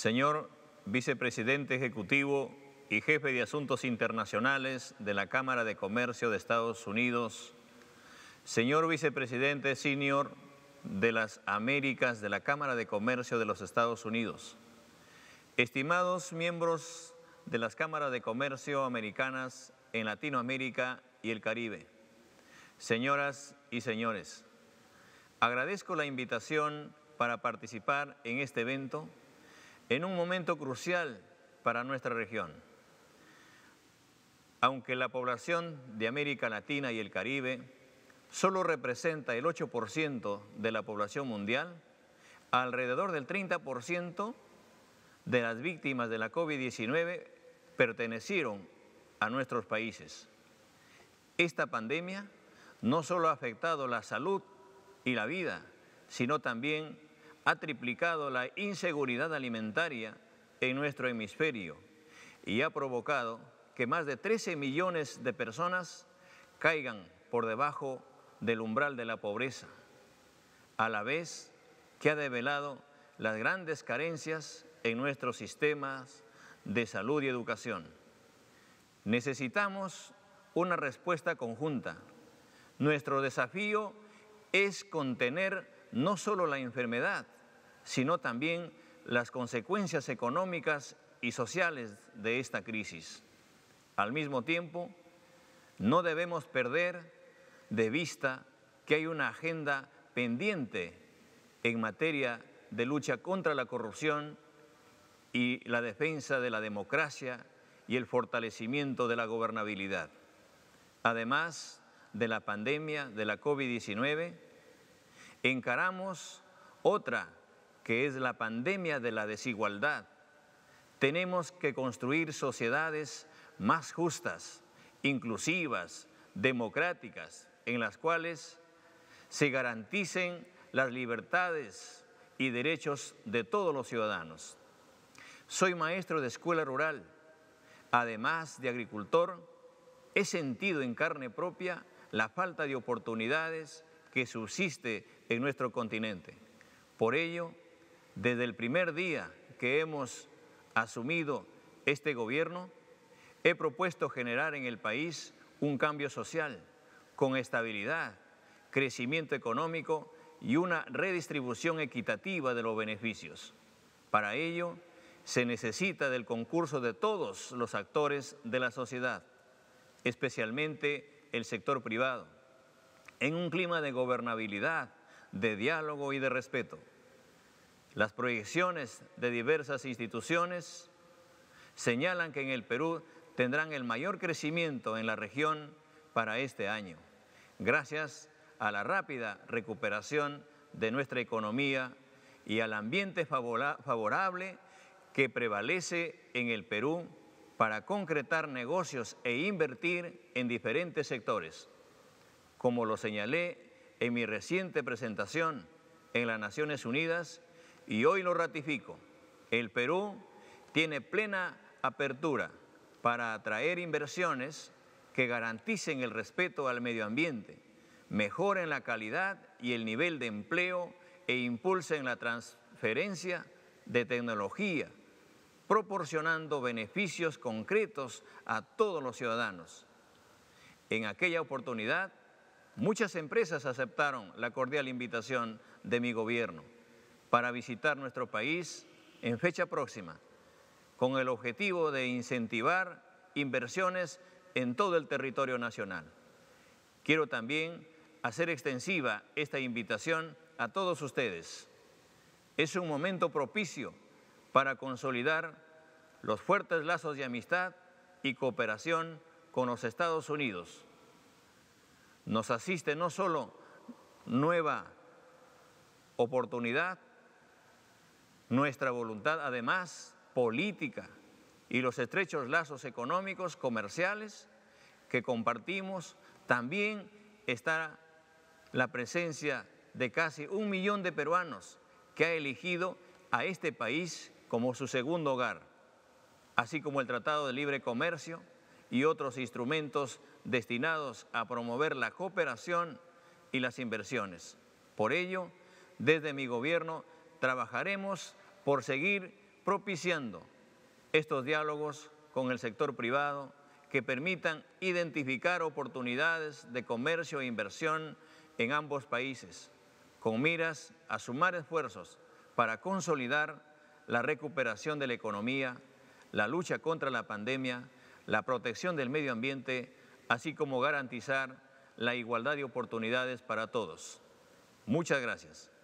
Señor Vicepresidente Ejecutivo y Jefe de Asuntos Internacionales de la Cámara de Comercio de Estados Unidos, Señor Vicepresidente Senior de las Américas de la Cámara de Comercio de los Estados Unidos, estimados miembros de las Cámaras de Comercio Americanas en Latinoamérica y el Caribe, señoras y señores, agradezco la invitación para participar en este evento en un momento crucial para nuestra región. Aunque la población de América Latina y el Caribe solo representa el 8% de la población mundial, alrededor del 30% de las víctimas de la COVID-19 pertenecieron a nuestros países. Esta pandemia no solo ha afectado la salud y la vida, sino también ha triplicado la inseguridad alimentaria en nuestro hemisferio y ha provocado que más de 13 millones de personas caigan por debajo del umbral de la pobreza, a la vez que ha develado las grandes carencias en nuestros sistemas de salud y educación. Necesitamos una respuesta conjunta. Nuestro desafío es contener no solo la enfermedad, sino también las consecuencias económicas y sociales de esta crisis. Al mismo tiempo, no debemos perder de vista que hay una agenda pendiente en materia de lucha contra la corrupción y la defensa de la democracia y el fortalecimiento de la gobernabilidad. Además de la pandemia de la COVID-19, Encaramos otra, que es la pandemia de la desigualdad. Tenemos que construir sociedades más justas, inclusivas, democráticas, en las cuales se garanticen las libertades y derechos de todos los ciudadanos. Soy maestro de escuela rural, además de agricultor, he sentido en carne propia la falta de oportunidades que subsiste en nuestro continente. Por ello, desde el primer día que hemos asumido este gobierno, he propuesto generar en el país un cambio social con estabilidad, crecimiento económico y una redistribución equitativa de los beneficios. Para ello, se necesita del concurso de todos los actores de la sociedad, especialmente el sector privado en un clima de gobernabilidad, de diálogo y de respeto. Las proyecciones de diversas instituciones señalan que en el Perú tendrán el mayor crecimiento en la región para este año, gracias a la rápida recuperación de nuestra economía y al ambiente favorable que prevalece en el Perú para concretar negocios e invertir en diferentes sectores como lo señalé en mi reciente presentación en las Naciones Unidas y hoy lo ratifico. El Perú tiene plena apertura para atraer inversiones que garanticen el respeto al medio ambiente, mejoren la calidad y el nivel de empleo e impulsen la transferencia de tecnología, proporcionando beneficios concretos a todos los ciudadanos. En aquella oportunidad Muchas empresas aceptaron la cordial invitación de mi gobierno para visitar nuestro país en fecha próxima, con el objetivo de incentivar inversiones en todo el territorio nacional. Quiero también hacer extensiva esta invitación a todos ustedes. Es un momento propicio para consolidar los fuertes lazos de amistad y cooperación con los Estados Unidos nos asiste no solo nueva oportunidad, nuestra voluntad además política y los estrechos lazos económicos, comerciales que compartimos, también está la presencia de casi un millón de peruanos que ha elegido a este país como su segundo hogar, así como el Tratado de Libre Comercio, y otros instrumentos destinados a promover la cooperación y las inversiones. Por ello, desde mi gobierno trabajaremos por seguir propiciando estos diálogos con el sector privado que permitan identificar oportunidades de comercio e inversión en ambos países, con miras a sumar esfuerzos para consolidar la recuperación de la economía, la lucha contra la pandemia, la protección del medio ambiente, así como garantizar la igualdad de oportunidades para todos. Muchas gracias.